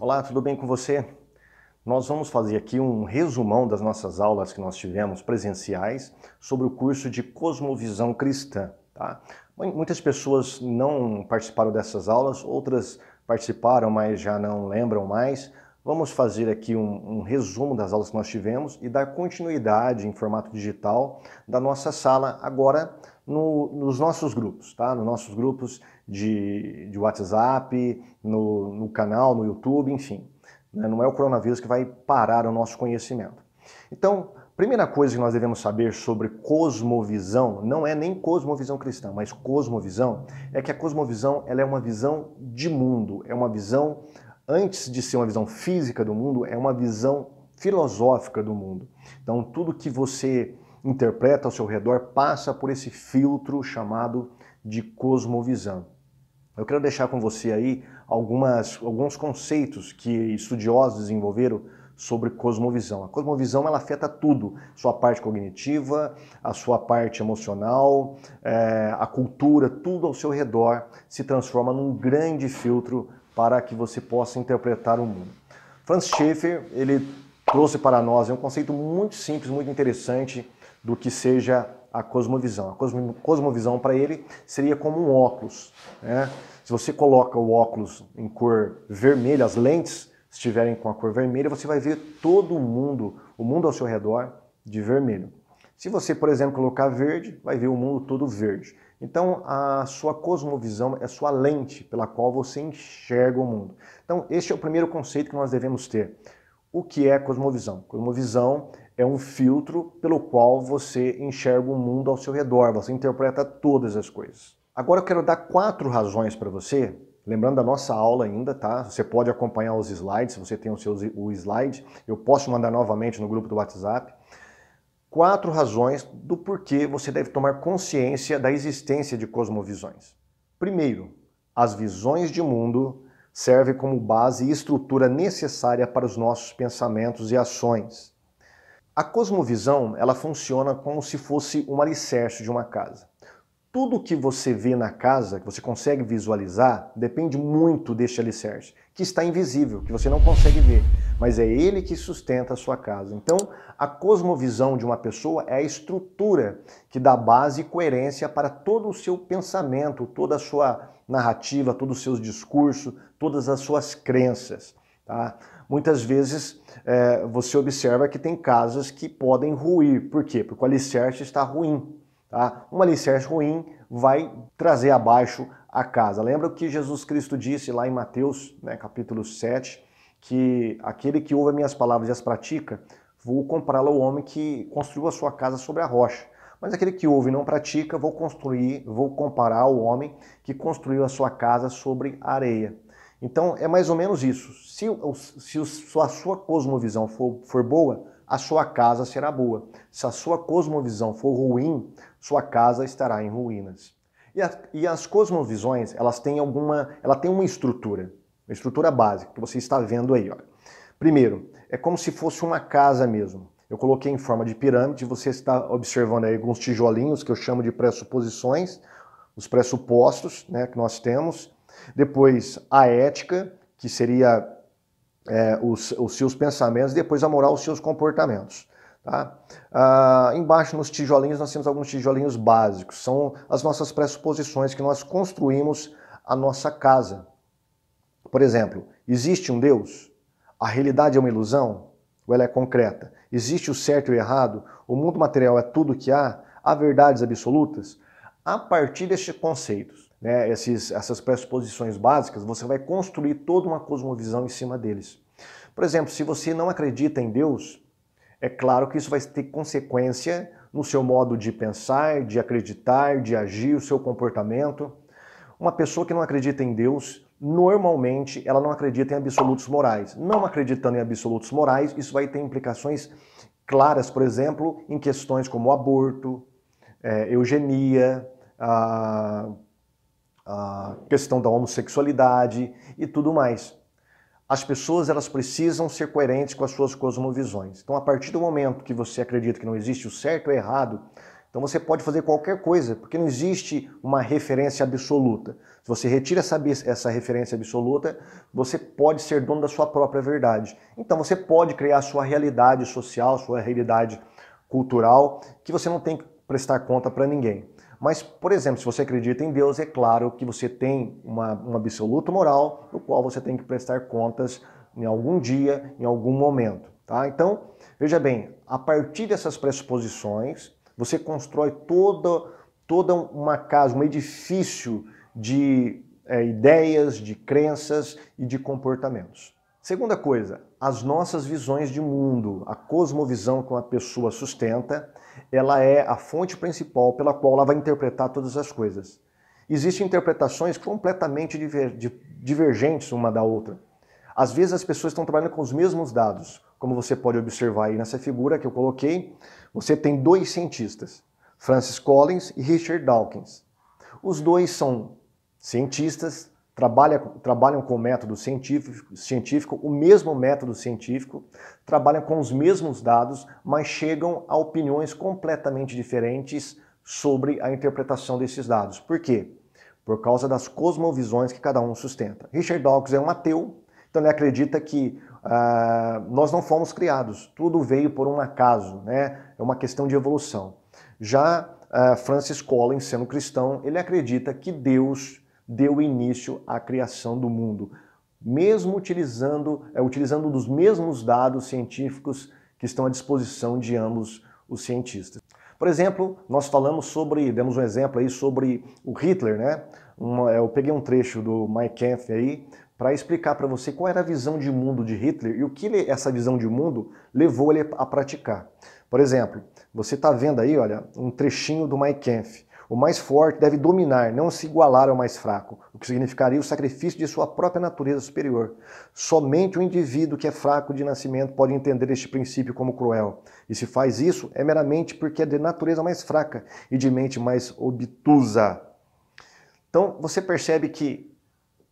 Olá, tudo bem com você? Nós vamos fazer aqui um resumão das nossas aulas que nós tivemos presenciais sobre o curso de Cosmovisão Cristã. Tá? Muitas pessoas não participaram dessas aulas, outras participaram, mas já não lembram mais. Vamos fazer aqui um, um resumo das aulas que nós tivemos e dar continuidade em formato digital da nossa sala agora no, nos nossos grupos, tá? Nos nossos grupos de, de WhatsApp, no, no canal, no YouTube, enfim. Né? Não é o coronavírus que vai parar o nosso conhecimento. Então, primeira coisa que nós devemos saber sobre cosmovisão, não é nem cosmovisão cristã, mas cosmovisão, é que a cosmovisão ela é uma visão de mundo, é uma visão, antes de ser uma visão física do mundo, é uma visão filosófica do mundo. Então, tudo que você interpreta ao seu redor passa por esse filtro chamado de cosmovisão. Eu quero deixar com você aí algumas, alguns conceitos que estudiosos desenvolveram sobre cosmovisão. A cosmovisão ela afeta tudo, sua parte cognitiva, a sua parte emocional, é, a cultura, tudo ao seu redor se transforma num grande filtro para que você possa interpretar o mundo. Franz Schaeffer ele trouxe para nós é um conceito muito simples, muito interessante do que seja a cosmovisão. A cosmovisão para ele seria como um óculos. Né? Se você coloca o óculos em cor vermelha, as lentes estiverem com a cor vermelha, você vai ver todo o mundo, o mundo ao seu redor, de vermelho. Se você, por exemplo, colocar verde, vai ver o mundo todo verde. Então, a sua cosmovisão é a sua lente pela qual você enxerga o mundo. Então, este é o primeiro conceito que nós devemos ter. O que é cosmovisão? Cosmovisão é um filtro pelo qual você enxerga o mundo ao seu redor, você interpreta todas as coisas. Agora eu quero dar quatro razões para você, lembrando da nossa aula ainda, tá? Você pode acompanhar os slides, se você tem o seu o slide, eu posso mandar novamente no grupo do WhatsApp. Quatro razões do porquê você deve tomar consciência da existência de cosmovisões. Primeiro, as visões de mundo servem como base e estrutura necessária para os nossos pensamentos e ações. A cosmovisão, ela funciona como se fosse um alicerce de uma casa. Tudo que você vê na casa, que você consegue visualizar, depende muito deste alicerce, que está invisível, que você não consegue ver, mas é ele que sustenta a sua casa. Então, a cosmovisão de uma pessoa é a estrutura que dá base e coerência para todo o seu pensamento, toda a sua narrativa, todos os seus discursos, todas as suas crenças. Tá? muitas vezes é, você observa que tem casas que podem ruir. Por quê? Porque o alicerce está ruim. Tá? Um alicerce ruim vai trazer abaixo a casa. Lembra o que Jesus Cristo disse lá em Mateus, né, capítulo 7, que aquele que ouve minhas palavras e as pratica, vou compará lo ao homem que construiu a sua casa sobre a rocha. Mas aquele que ouve e não pratica, vou construir, vou comparar ao homem que construiu a sua casa sobre areia. Então é mais ou menos isso. Se, se, a sua cosmovisão for, for boa, a sua casa será boa. Se a sua cosmovisão for ruim, sua casa estará em ruínas. E, a, e as cosmovisões, elas têm alguma, ela tem uma estrutura, uma estrutura básica que você está vendo aí. Primeiro, é como se fosse uma casa mesmo. Eu coloquei em forma de pirâmide, você está observando aí alguns tijolinhos que eu chamo de pressuposições, os pressupostos né, que nós temos. Depois, a ética, que seria é, os, os, seus pensamentos, depois a moral, os seus comportamentos. Tá? Ah, embaixo nos tijolinhos nós temos alguns tijolinhos básicos, são as nossas pressuposições que nós construímos a nossa casa. Por exemplo, existe um Deus? A realidade é uma ilusão? Ou ela é concreta? Existe o certo e o errado? O mundo material é tudo que há? Há verdades absolutas? A partir destes conceitos, né, esses, essas pressuposições básicas, você vai construir toda uma cosmovisão em cima deles. Por exemplo, se você não acredita em Deus, é claro que isso vai ter consequência no seu modo de pensar, de acreditar, de agir, o seu comportamento. Uma pessoa que não acredita em Deus, normalmente ela não acredita em absolutos morais. Não acreditando em absolutos morais, isso vai ter implicações claras, por exemplo, em questões como aborto, é, eugenia, a ah, a questão da homossexualidade e tudo mais. As pessoas elas precisam ser coerentes com as suas cosmovisões. Então, a partir do momento que você acredita que não existe o certo ou errado, então você pode fazer qualquer coisa, porque não existe uma referência absoluta. Se você retira essa, essa referência absoluta, você pode ser dono da sua própria verdade. Então você pode criar sua realidade social, sua realidade cultural, que você não tem que prestar conta para ninguém. Mas, por exemplo, se você acredita em Deus, é claro que você tem uma, um absoluto moral do qual você tem que prestar contas em algum dia, em algum momento. Tá? Então, veja bem, a partir dessas pressuposições, você constrói toda, toda uma casa, um edifício de é, ideias, de crenças e de comportamentos. Segunda coisa, as nossas visões de mundo, a cosmovisão que uma pessoa sustenta, ela é a fonte principal pela qual ela vai interpretar todas as coisas. Existem interpretações completamente divergentes uma da outra. Às vezes as pessoas estão trabalhando com os mesmos dados. Como você pode observar aí nessa figura que eu coloquei, você tem dois cientistas, Francis Collins e Richard Dawkins. Os dois são cientistas, trabalha, trabalham com o método científico, científico, o mesmo método científico, trabalham com os mesmos dados, mas chegam a opiniões completamente diferentes sobre a interpretação desses dados. Por quê? Por causa das cosmovisões que cada um sustenta. Richard Dawkins é um ateu, então ele acredita que uh, nós não fomos criados, tudo veio por um acaso, né? é uma questão de evolução. Já uh, Francis Collins, sendo cristão, ele acredita que Deus deu início à criação do mundo, mesmo utilizando, é, utilizando dos mesmos dados científicos que estão à disposição de ambos os cientistas. Por exemplo, nós falamos sobre, demos um exemplo aí sobre o Hitler, né? Uma, eu peguei um trecho do Mike Kampf aí para explicar para você qual era a visão de mundo de Hitler e o que ele, essa visão de mundo levou ele a praticar. Por exemplo, você está vendo aí, olha, um trechinho do Mike Kampf. O mais forte deve dominar, não se igualar ao mais fraco, o que significaria o sacrifício de sua própria natureza superior. Somente o indivíduo que é fraco de nascimento pode entender este princípio como cruel. E se faz isso, é meramente porque é de natureza mais fraca e de mente mais obtusa. Então, você percebe que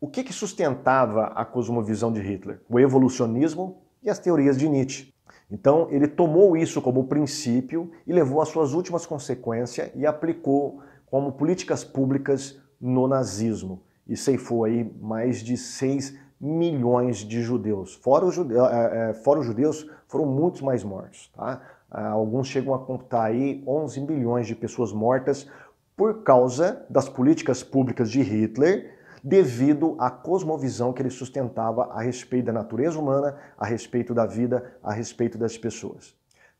o que, que sustentava a cosmovisão de Hitler? O evolucionismo e as teorias de Nietzsche. Então, ele tomou isso como princípio e levou as suas últimas consequências e aplicou como políticas públicas no nazismo e ceifou aí mais de 6 milhões de judeus. Fora os judeus, eh, eh, eh, fora os judeus foram muitos mais mortos. Tá? Ah, alguns chegam a contar aí 11 milhões de pessoas mortas por causa das políticas públicas de Hitler devido à cosmovisão que ele sustentava a respeito da natureza humana, a respeito da vida, a respeito das pessoas.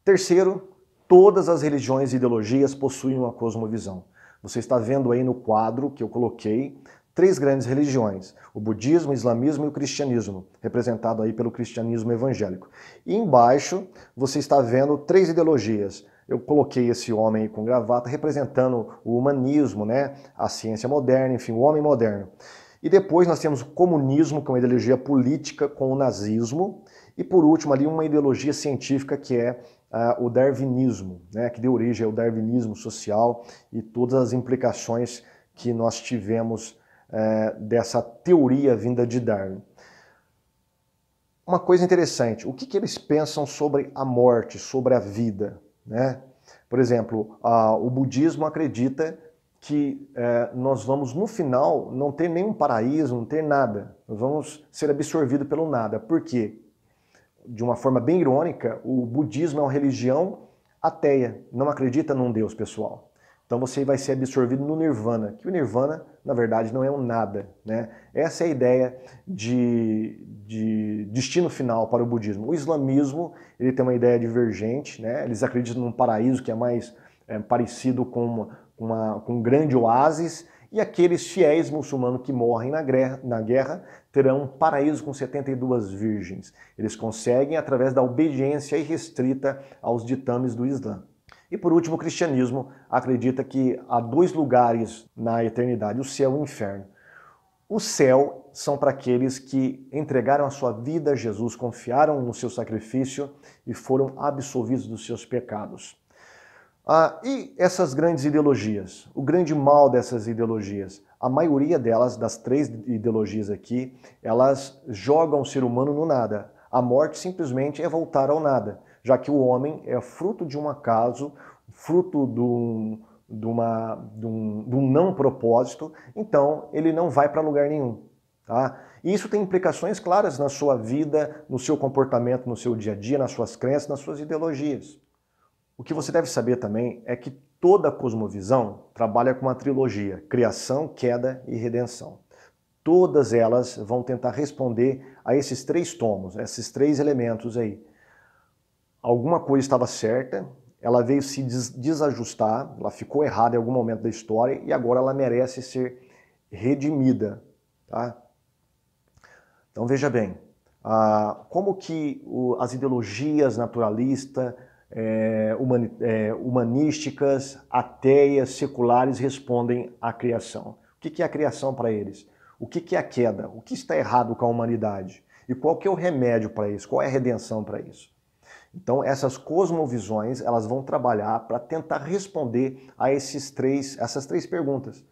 Terceiro, todas as religiões e ideologias possuem uma cosmovisão. Você está vendo aí no quadro que eu coloquei três grandes religiões: o budismo, o islamismo e o cristianismo, representado aí pelo cristianismo evangélico. E embaixo você está vendo três ideologias: eu coloquei esse homem com gravata representando o humanismo, né? a ciência moderna, enfim, o homem moderno. E depois nós temos o comunismo, que é uma ideologia política com o nazismo, e por último ali uma ideologia científica que é uh, o darwinismo, né? que deu origem ao darwinismo social e todas as implicações que nós tivemos uh, dessa teoria vinda de Darwin uma coisa interessante: o que, que, eles pensam sobre a morte, sobre a vida? Né? Por exemplo, a, o budismo acredita que é, nós vamos no final não ter nenhum paraíso, não ter nada. Nós vamos ser absorvidos pelo nada. Por quê? De uma forma bem irônica, o budismo é uma religião ateia, não acredita num Deus pessoal. Então você vai ser absorvido no nirvana, que o nirvana, na verdade, não é um nada. Né? Essa é a ideia de, de destino final para o budismo. O islamismo ele tem uma ideia divergente, né? eles acreditam num paraíso que é mais é, parecido com, uma, uma, com um grande oásis, e aqueles fiéis muçulmanos que morrem na guerra, na guerra terão um paraíso com 72 virgens. Eles conseguem através da obediência irrestrita aos ditames do Islã. E por último, o cristianismo acredita que há dois lugares na eternidade, o céu e o inferno. O céu são para aqueles que entregaram a sua vida a Jesus, confiaram no seu sacrifício e foram absolvidos dos seus pecados. Ah, e essas grandes ideologias? O grande mal dessas ideologias? A maioria delas, das três ideologias aqui, elas jogam o ser humano no nada. A morte simplesmente é voltar ao nada já que o homem é fruto de um acaso, fruto de um, de, uma, de, um, de um não propósito, então ele não vai para lugar nenhum. Tá? E isso tem implicações claras na sua vida, no seu comportamento, no seu dia a dia, nas suas crenças, nas suas ideologias. O que você deve saber também é que toda cosmovisão trabalha com uma trilogia: criação, queda e redenção. Todas elas vão tentar responder a esses três tomos, esses três elementos aí: alguma coisa estava certa, ela veio se des desajustar, ela ficou errada em algum momento da história e agora ela merece ser redimida, tá? Então veja bem, ah, como que o, as ideologias naturalista, é, humani é, humanísticas, ateias, seculares respondem à criação? O que, que é a criação para eles? O que, que é a queda? O que está errado com a humanidade? E qual que é o remédio para isso? Qual é a redenção para isso? Então, essas cosmovisões, elas vão trabalhar para tentar responder a esses três, essas três perguntas.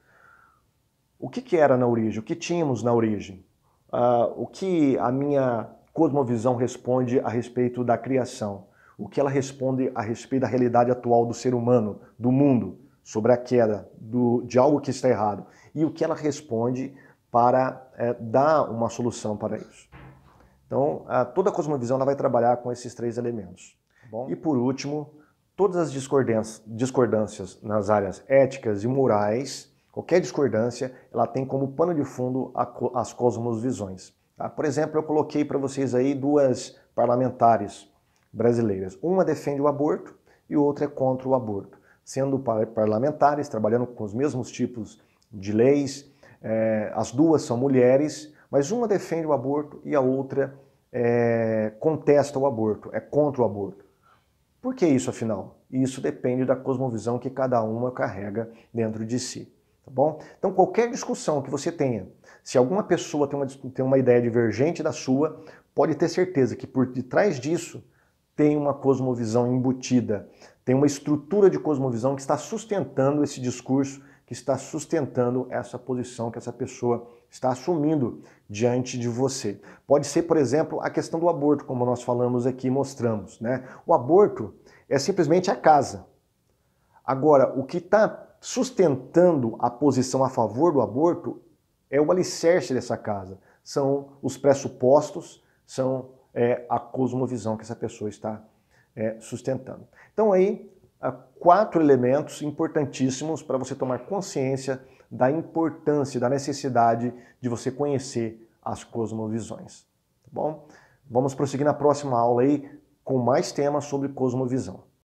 O que, que era na origem? O que tínhamos na origem? Uh, o que a minha cosmovisão responde a respeito da criação? O que ela responde a respeito da realidade atual do ser humano, do mundo, sobre a queda, do, de algo que está errado? E o que ela responde para é, dar uma solução para isso? Então, a, toda a cosmovisão ela vai trabalhar com esses três elementos. Tá bom. E por último, todas as discordâncias, discordâncias nas áreas éticas e morais, qualquer discordância, ela tem como pano de fundo a, as cosmovisões. Tá? Por exemplo, eu coloquei para vocês aí duas parlamentares brasileiras. Uma defende o aborto e outra é contra o aborto. Sendo parlamentares, trabalhando com os mesmos tipos de leis, é, as duas são mulheres, mas uma defende o aborto e a outra é, contesta o aborto, é contra o aborto. Por que isso, afinal? Isso depende da cosmovisão que cada uma carrega dentro de si. Tá bom? Então, qualquer discussão que você tenha, se alguma pessoa tem uma, tem uma ideia divergente da sua, pode ter certeza que por detrás disso tem uma cosmovisão embutida, tem uma estrutura de cosmovisão que está sustentando esse discurso, que está sustentando essa posição que essa pessoa está assumindo diante de você. Pode ser, por exemplo, a questão do aborto, como nós falamos aqui, mostramos. Né? O aborto é simplesmente a casa. Agora, o que está sustentando a posição a favor do aborto é o alicerce dessa casa, são os pressupostos, são é, a cosmovisão que essa pessoa está é, sustentando. Então aí, quatro elementos importantíssimos para você tomar consciência da importância, da necessidade de você conhecer as cosmovisões. Tá bom? Vamos prosseguir na próxima aula aí com mais temas sobre cosmovisão.